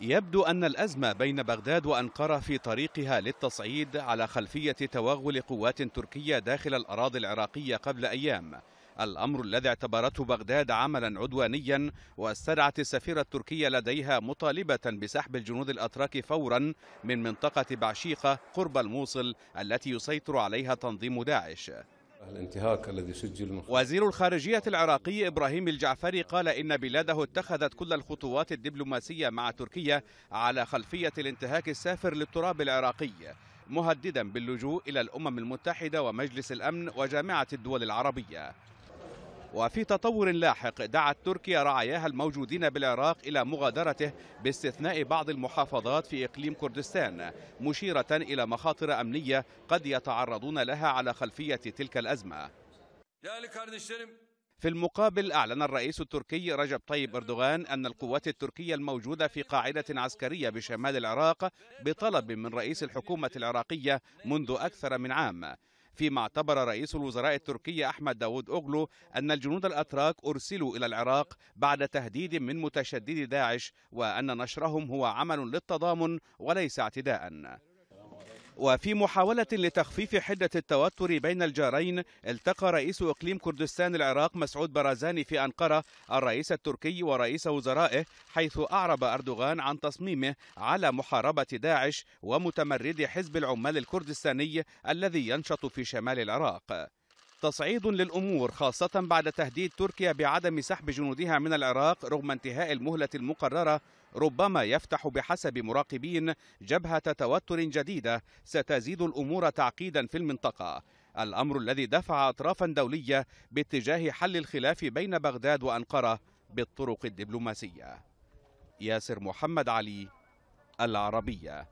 يبدو أن الأزمة بين بغداد وأنقرة في طريقها للتصعيد على خلفية توغل قوات تركية داخل الأراضي العراقية قبل أيام الأمر الذي اعتبرته بغداد عملا عدوانيا واستدعت السفيرة التركية لديها مطالبة بسحب الجنود الأتراك فورا من منطقة بعشيقة قرب الموصل التي يسيطر عليها تنظيم داعش الانتهاك الذي سجل وزير الخارجية العراقي إبراهيم الجعفري قال إن بلاده اتخذت كل الخطوات الدبلوماسية مع تركيا على خلفية الانتهاك السافر للتراب العراقي مهددا باللجوء إلى الأمم المتحدة ومجلس الأمن وجامعة الدول العربية وفي تطور لاحق دعت تركيا رعاياها الموجودين بالعراق إلى مغادرته باستثناء بعض المحافظات في إقليم كردستان مشيرة إلى مخاطر أمنية قد يتعرضون لها على خلفية تلك الأزمة في المقابل أعلن الرئيس التركي رجب طيب أردوغان أن القوات التركية الموجودة في قاعدة عسكرية بشمال العراق بطلب من رئيس الحكومة العراقية منذ أكثر من عام فيما اعتبر رئيس الوزراء التركي أحمد داوود أوغلو أن الجنود الأتراك أرسلوا إلى العراق بعد تهديد من متشددي داعش وأن نشرهم هو عمل للتضامن وليس اعتداءً وفي محاولة لتخفيف حدة التوتر بين الجارين التقى رئيس إقليم كردستان العراق مسعود برازاني في أنقرة الرئيس التركي ورئيس وزرائه حيث أعرب أردوغان عن تصميمه على محاربة داعش ومتمرد حزب العمال الكردستاني الذي ينشط في شمال العراق تصعيد للامور خاصه بعد تهديد تركيا بعدم سحب جنودها من العراق رغم انتهاء المهله المقرره ربما يفتح بحسب مراقبين جبهه توتر جديده ستزيد الامور تعقيدا في المنطقه الامر الذي دفع اطرافا دوليه باتجاه حل الخلاف بين بغداد وانقره بالطرق الدبلوماسيه ياسر محمد علي العربيه